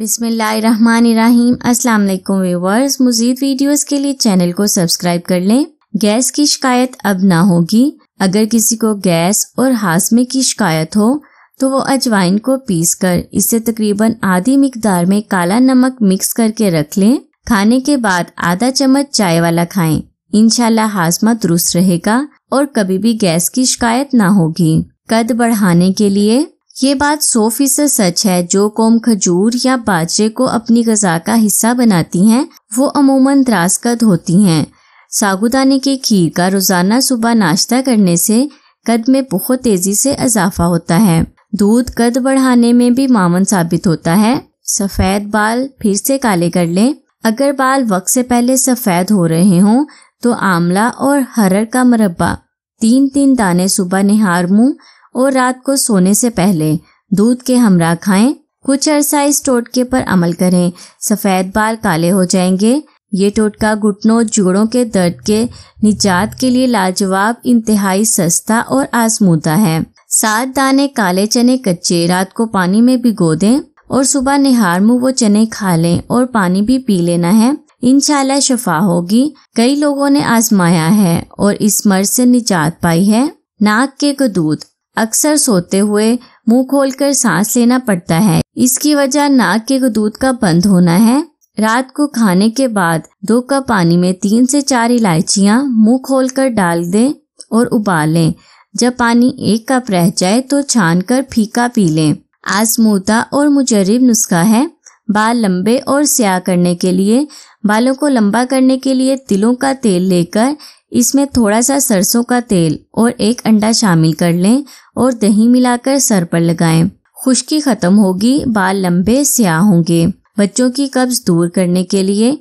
बिस्मिल्लाहिर्रहमानिर्रहीम अस्सलाम वालेकुम व्यूवर्स मजीद वीडियोस के लिए चैनल को सब्सक्राइब कर लें गैस की शिकायत अब ना होगी अगर किसी को गैस और हाजमे की शिकायत हो तो वो अजवाइन को पीस कर इसे तकरीबन आधी मिकदार में काला नमक मिक्स करके रख लें खाने के बाद आधा चम्मच चाय वाला खाएं इनशाला हाजमा दुरुस्त रहेगा और कभी भी गैस की शिकायत ना होगी कद बढ़ाने के लिए ये बात सौ फीसद सच है जो कौम खजूर या बाजरे को अपनी गजा का हिस्सा बनाती हैं वो अमूमन कद होती हैं सागुदाने के खीर का रोज़ाना सुबह नाश्ता करने से कद में बहुत तेज़ी से इजाफा होता है दूध कद बढ़ाने में भी मामन साबित होता है सफ़ेद बाल फिर से काले कर लें अगर बाल वक्त से पहले सफ़ेद हो रहे हों तो आंवला और हरर का मरबा तीन तीन दाने सुबह निहार मुंह और रात को सोने से पहले दूध के हमरा खाएं कुछ अरसा इस टोटके पर अमल करें सफ़ेद बाल काले हो जाएंगे ये टोटका घुटनों जोड़ों के दर्द के निजात के लिए लाजवाब इंतहाई सस्ता और आजमूदा है सात दाने काले चने कच्चे रात को पानी में भिगो दें और सुबह निहार मुँह वो चने खा लें और पानी भी पी लेना है इनशाला शफा होगी कई लोगों ने आजमाया है और इस मर्ज से निजात पाई है नाक के गदूद अक्सर सोते हुए मुंह खोलकर सांस लेना पड़ता है इसकी वजह नाक के दूध का बंद होना है रात को खाने के बाद दो कप पानी में तीन से चार इलायचियां मुंह खोलकर डाल दें और उबालें जब पानी एक कप रह जाए तो छान कर फीका पी लें आजमूदा और मुजरब नुस्खा है बाल लंबे और स्याह करने के लिए बालों को लंबा करने के लिए तिलों का तेल लेकर इसमें थोड़ा सा सरसों का तेल और एक अंडा शामिल कर लें और दही मिलाकर सर पर लगाएं। खुश्की खत्म होगी बाल लंबे स्याह होंगे बच्चों की कब्ज दूर करने के लिए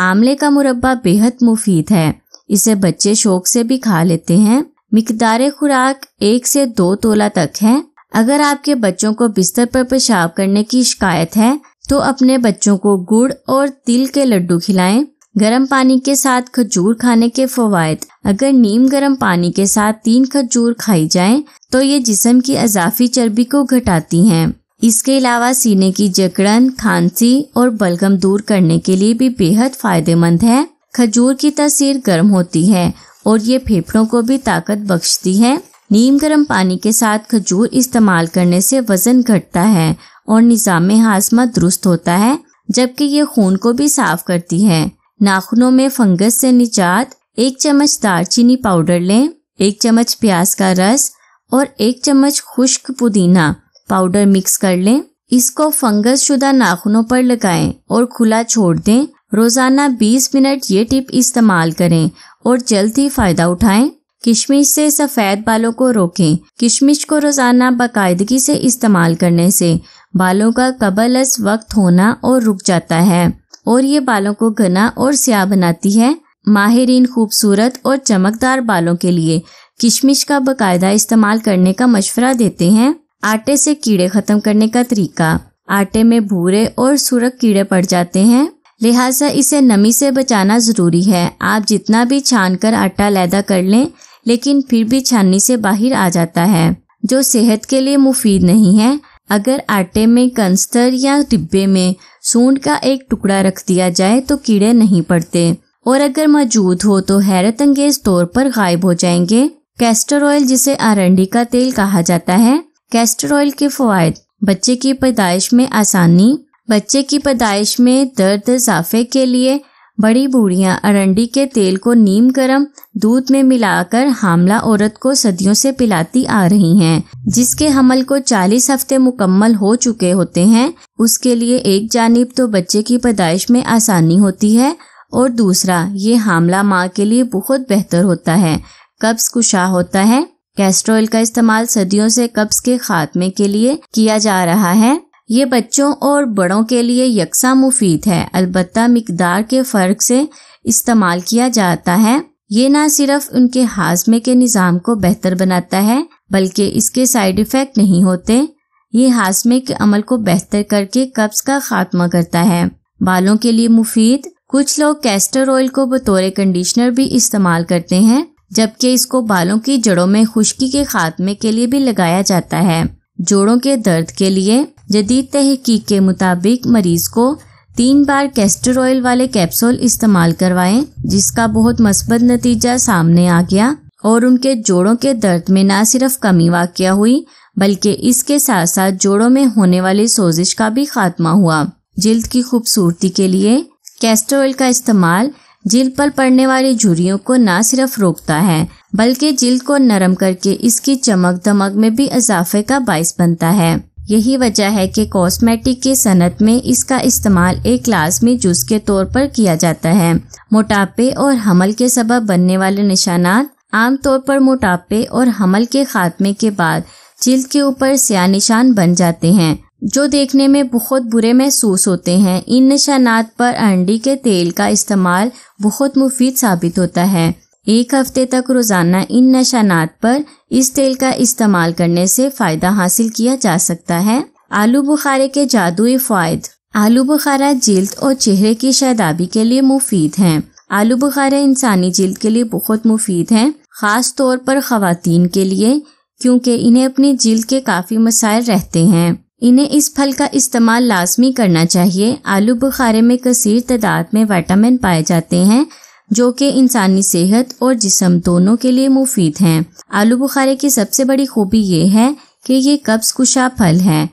आमले का मुरब्बा बेहद मुफीद है इसे बच्चे शौक से भी खा लेते हैं मकदार खुराक एक से दो तोला तक है अगर आपके बच्चों को बिस्तर पर पेशाब करने की शिकायत है तो अपने बच्चों को गुड़ और तिल के लड्डू खिलाएं। गर्म पानी के साथ खजूर खाने के फवायद अगर नीम गर्म पानी के साथ तीन खजूर खाई जाएं तो ये जिसम की अजाफी चर्बी को घटाती हैं इसके अलावा सीने की जकड़न खांसी और बलगम दूर करने के लिए भी बेहद फायदेमंद है खजूर की तस्वीर गर्म होती है और ये फेफड़ों को भी ताकत बख्शती है नीम गर्म पानी के साथ खजूर इस्तेमाल करने से वजन घटता है और निज़ाम हाजमा दुरुस्त होता है जबकि ये खून को भी साफ करती है नाखूनों में फंगस से निजात एक चम्मच दालचीनी पाउडर लें एक चम्मच प्याज का रस और एक चम्मच खुश्क पुदीना पाउडर मिक्स कर लें इसको फंगस शुदा नाखूनों पर लगाएं और खुला छोड़ दें रोजाना 20 मिनट ये टिप इस्तेमाल करें और जल्द ही फायदा उठाएं किशमिश से सफेद बालों को रोकें किशमिश को रोजाना बाकायदगी से इस्तेमाल करने से बालों का कबल वक्त होना और रुक जाता है और ये बालों को घना और स्याह बनाती है माहरीन खूबसूरत और चमकदार बालों के लिए किशमिश का बाकायदा इस्तेमाल करने का मशवरा देते हैं आटे से कीड़े खत्म करने का तरीका आटे में भूरे और सुरख कीड़े पड़ जाते हैं लिहाजा इसे नमी से बचाना ज़रूरी है आप जितना भी छान कर आटा लैदा कर लें लेकिन फिर भी छाननी से बाहर आ जाता है जो सेहत के लिए मुफीद नहीं है अगर आटे में कंस्तर या डिब्बे में सूंड का एक टुकड़ा रख दिया जाए तो कीड़े नहीं पड़ते और अगर मौजूद हो तो हैरत अंगेज तौर पर गायब हो जाएंगे कैस्टर ऑयल जिसे आरंडी का तेल कहा जाता है कैस्टर ऑयल के फवायद बच्चे की पैदाइश में आसानी बच्चे की पैदाइश में दर्द इजाफे के लिए बड़ी बूढ़ियां अरंडी के तेल को नीम गरम दूध में मिलाकर हामला औरत को सदियों से पिलाती आ रही हैं, जिसके हमल को 40 हफ्ते मुकम्मल हो चुके होते हैं उसके लिए एक जानब तो बच्चे की पैदाइश में आसानी होती है और दूसरा ये हामला माँ के लिए बहुत बेहतर होता है कब्ज कुशा होता है कैस्ट्रोल का इस्तेमाल सदियों से कब्ज के खात्मे के लिए किया जा रहा है ये बच्चों और बड़ों के लिए यकसा मुफीद है अलबत् मकदार के फ़र्क से इस्तेमाल किया जाता है ये न सिर्फ उनके हाजमे के निज़ाम को बेहतर बनाता है बल्कि इसके साइड इफ़ेक्ट नहीं होते ये हाजमे के अमल को बेहतर करके कब्ज का खात्मा करता है बालों के लिए मुफीद कुछ लोग कैस्टर ऑयल को बतौर कंडीशनर भी इस्तेमाल करते हैं जबकि इसको बालों की जड़ों में खुश्की के खात्मे के लिए भी लगाया जाता है जोड़ों के दर्द के लिए जदीद तहकीक के मुताबिक मरीज को तीन बार कैस्टर ऑयल वाले कैप्सूल इस्तेमाल करवाएं जिसका बहुत मस्बत नतीजा सामने आ गया और उनके जोड़ों के दर्द में न सिर्फ कमी वाक़ हुई बल्कि इसके साथ साथ जोड़ों में होने वाली सोजिश का भी खात्मा हुआ जिल्द की खूबसूरती के लिए कैस्टर ऑयल का इस्तेमाल जिल्द पर पड़ने वाली झुरियों को न सिर्फ रोकता है बल्कि जिल्द को नरम करके इसकी चमक दमक में भी इजाफे का बायस बनता है यही वजह है कि कॉस्मेटिक की सनत में इसका इस्तेमाल एक लाजमी जूस के तौर पर किया जाता है मोटापे और हमल के सबब बनने वाले निशानात आमतौर पर मोटापे और हमल के खात्मे के बाद जिल्द के ऊपर स्या निशान बन जाते हैं जो देखने में बहुत बुरे महसूस होते हैं इन निशानात पर अंडी के तेल का इस्तेमाल बहुत मुफीद साबित होता है एक हफ्ते तक रोजाना इन नशानात पर इस तेल का इस्तेमाल करने से फायदा हासिल किया जा सकता है आलू बुखारे के जादुई फायद आलू बुखारा जिल्द और चेहरे की शादाबी के लिए मुफीद है आलू बुखारा इंसानी जिल्द के लिए बहुत मुफीद है खास तौर पर खातन के लिए क्योंकि इन्हें अपनी जल्द के काफ़ी मसायल रहते हैं इन्हें इस फल का इस्तेमाल लाजमी करना चाहिए आलू बुखारे में कसर तादाद में वाइटामिन पाए जाते हैं जो कि इंसानी सेहत और जिसम दोनों के लिए मुफीद हैं आलू बुखारे की सबसे बड़ी खूबी ये है कि ये कब्ज कुशा फल है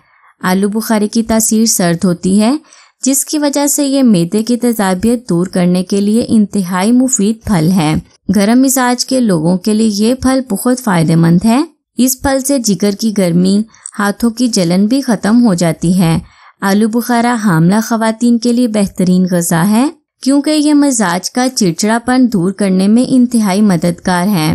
आलू बुखारे की तासीर सर्द होती है जिसकी वजह से ये मेदे की तजाबियत दूर करने के लिए इंतहाई मुफीद फल है गर्म मिजाज के लोगों के लिए ये फल बहुत फायदेमंद है इस फल से जिगर की गर्मी हाथों की जलन भी खत्म हो जाती है आलू बुखारा हामला खुवान के लिए बेहतरीन गजा है क्योंकि ये मजाज का चिड़चिड़ापन दूर करने में इंतहाई मददगार है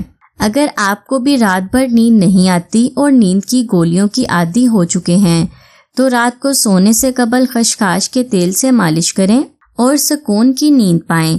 अगर आपको भी रात भर नींद नहीं आती और नींद की गोलियों की आदि हो चुके हैं तो रात को सोने से कबल खशखाश के तेल से मालिश करें और सुकून की नींद पाएं।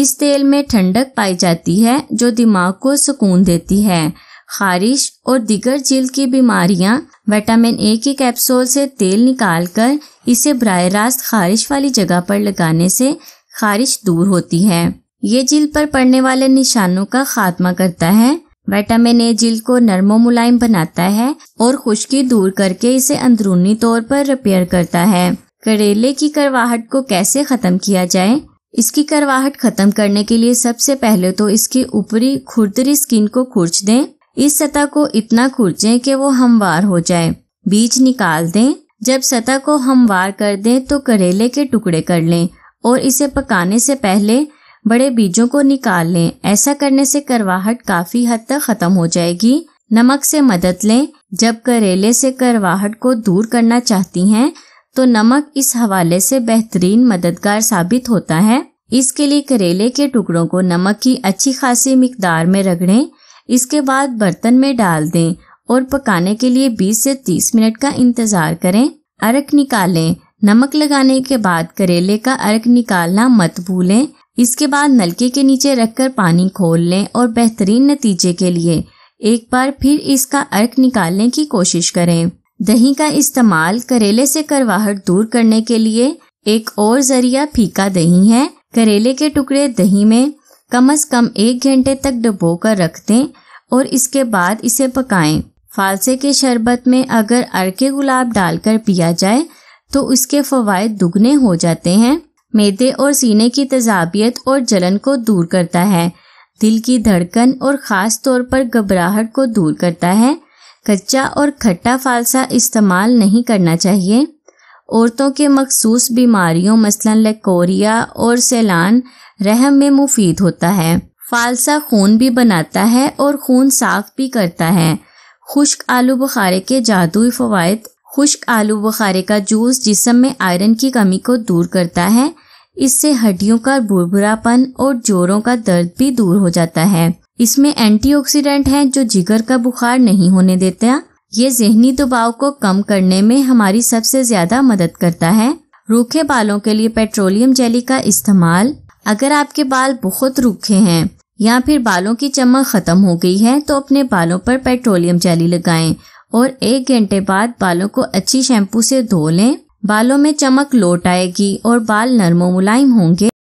इस तेल में ठंडक पाई जाती है जो दिमाग को सुकून देती है खारिश और दिगर जिल की बीमारियां विटामिन ए के कैप्सूल से तेल निकालकर इसे बर रास्त खारिश वाली जगह पर लगाने से खारिश दूर होती है ये जिल पर पड़ने वाले निशानों का खात्मा करता है विटामिन ए जिल को नरमो मुलायम बनाता है और खुश्की दूर करके इसे अंदरूनी तौर पर रिपेयर करता है करेले की करवाहट को कैसे खत्म किया जाए इसकी करवाहट खत्म करने के लिए सबसे पहले तो इसकी ऊपरी खुरदरी स्किन को खुर्च दें इस सतह को इतना खुर्चे कि वो हमवार हो जाए बीज निकाल दें जब सतह को हमवार कर दें तो करेले के टुकड़े कर लें और इसे पकाने से पहले बड़े बीजों को निकाल लें ऐसा करने से करवाहट काफी हद तक खत्म हो जाएगी नमक से मदद लें जब करेले से करवाहट को दूर करना चाहती हैं तो नमक इस हवाले से बेहतरीन मददगार साबित होता है इसके लिए करेले के टुकड़ों को नमक की अच्छी खासी मकदार में रगड़ें इसके बाद बर्तन में डाल दें और पकाने के लिए 20 से 30 मिनट का इंतज़ार करें अरक निकालें नमक लगाने के बाद करेले का अर्क निकालना मत भूलें इसके बाद नलके के नीचे रखकर पानी खोल लें और बेहतरीन नतीजे के लिए एक बार फिर इसका अर्क निकालने की कोशिश करें दही का इस्तेमाल करेले से करवाहट दूर करने के लिए एक और जरिया फीका दही है करेले के टुकड़े दही में कम से कम एक घंटे तक डुबो कर रख दें और इसके बाद इसे पकाएं। फालसे के शरबत में अगर अर्के गुलाब डालकर पिया जाए तो उसके फवायद दुगने हो जाते हैं मैदे और सीने की तजाबियत और जलन को दूर करता है दिल की धड़कन और ख़ास तौर पर घबराहट को दूर करता है कच्चा और खट्टा फालसा इस्तेमाल नहीं करना चाहिए औरतों के मखसूस बीमारियों मसलन लेकोरिया और सैलान रहम में मुफीद होता है फालसा खून भी बनाता है और खून साफ भी करता है खुश्क आलू बुखारे के जादुई फवायद खुश्क आलू बुखारे का जूस जिसम में आयरन की कमी को दूर करता है इससे हड्डियों का बुरबुरापन और जोरों का दर्द भी दूर हो जाता है इसमें एंटीऑक्सीडेंट हैं जो जिगर का बुखार नहीं होने देता ये जहनी दबाव को कम करने में हमारी सबसे ज्यादा मदद करता है रूखे बालों के लिए पेट्रोलियम जेली का इस्तेमाल अगर आपके बाल बहुत रूखे हैं या फिर बालों की चमक खत्म हो गई है तो अपने बालों पर पेट्रोलियम जेली लगाएं और एक घंटे बाद बालों को अच्छी शैम्पू से धो लें बालों में चमक लौट आएगी और बाल नरम मुलायम होंगे